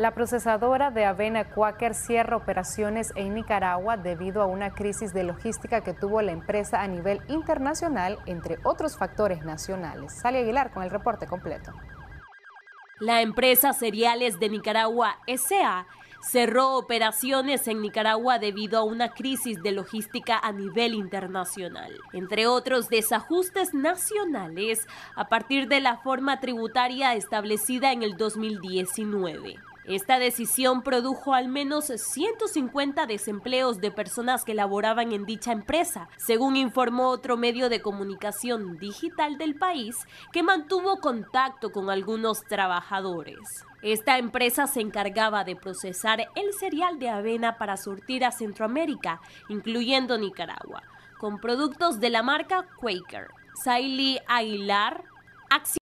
La procesadora de avena Quaker cierra operaciones en Nicaragua debido a una crisis de logística que tuvo la empresa a nivel internacional, entre otros factores nacionales. Sale Aguilar con el reporte completo. La empresa Cereales de Nicaragua S.A. cerró operaciones en Nicaragua debido a una crisis de logística a nivel internacional, entre otros desajustes nacionales a partir de la forma tributaria establecida en el 2019. Esta decisión produjo al menos 150 desempleos de personas que laboraban en dicha empresa, según informó otro medio de comunicación digital del país que mantuvo contacto con algunos trabajadores. Esta empresa se encargaba de procesar el cereal de avena para surtir a Centroamérica, incluyendo Nicaragua, con productos de la marca Quaker. Aguilar,